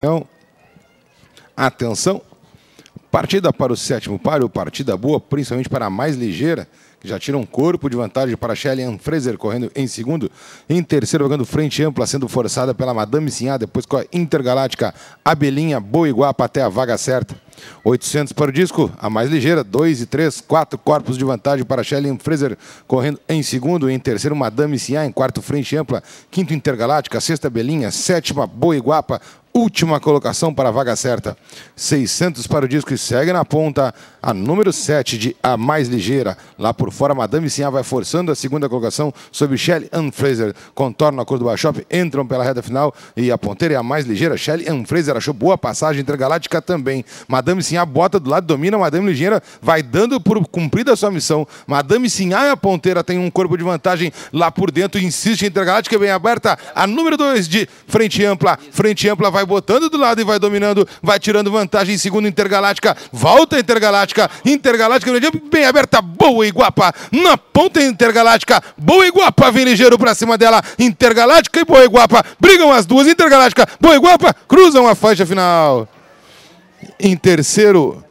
Então, atenção, partida para o sétimo páreo, partida boa, principalmente para a mais ligeira, que já tira um corpo de vantagem para a Shellyan Fraser, correndo em segundo. Em terceiro, jogando frente ampla, sendo forçada pela Madame Sinhá, depois com a Intergaláctica, Abelinha, Boa e guapa até a vaga certa. 800 para o disco, a mais ligeira, 2 e 3, 4 corpos de vantagem para Shelley Fraser, correndo em segundo, em terceiro Madame Ciá, em quarto Frente Ampla, quinto Intergaláctica, sexta Belinha, sétima Boa e guapa última colocação para a vaga certa. 600 para o disco e segue na ponta a número 7 de A Mais Ligeira. Lá por fora, Madame Sinha vai forçando a segunda colocação sobre Shelly Ann Fraser. Contorna a cor do Bashop, entram pela reta final e a ponteira é a mais ligeira. Shelly Ann Fraser achou boa passagem intergaláctica também. Madame Sinha bota do lado, domina. Madame Ligeira vai dando por cumprida a sua missão. Madame Sinha e a ponteira, tem um corpo de vantagem lá por dentro, insiste intergaláctica bem aberta. A número 2 de frente ampla. Frente ampla vai botando do lado e vai dominando, vai tirando vantagem em segundo Intergaláctica, volta Intergaláctica, Intergaláctica bem aberta, boa Iguapa, na ponta Intergaláctica, boa Iguapa, vem ligeiro pra cima dela, Intergaláctica e boa Iguapa, brigam as duas, Intergaláctica, boa Iguapa, cruzam a faixa final. Em terceiro,